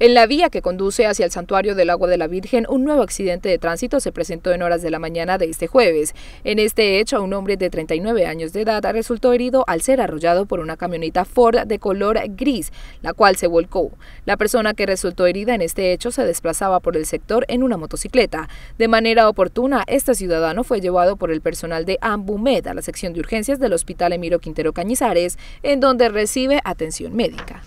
En la vía que conduce hacia el santuario del agua de la Virgen, un nuevo accidente de tránsito se presentó en horas de la mañana de este jueves. En este hecho, un hombre de 39 años de edad resultó herido al ser arrollado por una camioneta Ford de color gris, la cual se volcó. La persona que resultó herida en este hecho se desplazaba por el sector en una motocicleta. De manera oportuna, este ciudadano fue llevado por el personal de Ambumed a la sección de urgencias del Hospital Emiro Quintero Cañizares, en donde recibe atención médica.